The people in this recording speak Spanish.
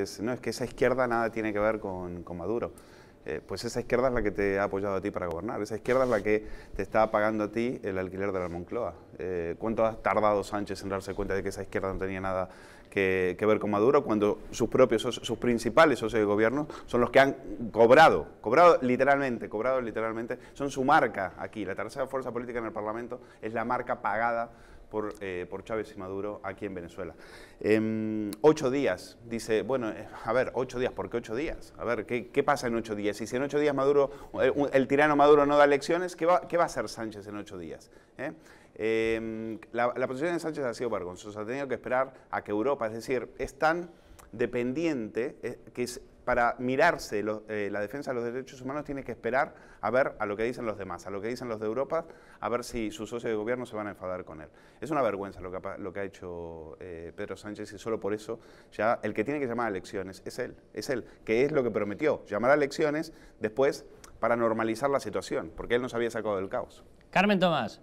Es, no, es que esa izquierda nada tiene que ver con, Maduro. Eh, pues esa izquierda es la que te ha apoyado a ti para gobernar, esa izquierda es la que te está pagando a ti el alquiler de la Moncloa. Eh, ¿Cuánto ha tardado Sánchez en darse cuenta de que esa izquierda no tenía nada que, ver con Maduro cuando sus propios, principales socios de gobierno son los que han cobrado, cobrado literalmente, cobrado literalmente, son su marca aquí, la tercera fuerza política en el Parlamento es la marca pagada eh, por, Chávez y Maduro aquí en Venezuela. Em, ocho días, dice, bueno, eh, a ver, ocho días, ¿por qué ocho días? A ver, ¿qué, pasa en ocho días? Y si en ocho días Maduro, eh, el, tirano Maduro no da elecciones, ¿qué va, va a hacer Sánchez en ocho días? Em, la, posición de Sánchez ha sido vergonzosa, ha tenido que esperar a que Europa, es decir, están... tan dependiente, eh, que es para mirarse eh, la defensa de los derechos humanos tiene que esperar a ver a lo que dicen los demás, a lo que dicen los de Europa, a ver si sus socios de gobierno se van a enfadar con él. Es una vergüenza lo que, ha, lo que ha hecho eh, Pedro Sánchez y solo por eso ya el que tiene que llamar a elecciones es él, es él, que es lo que prometió, llamar a elecciones después para normalizar la situación, porque él nos había sacado del caos. Carmen Tomás,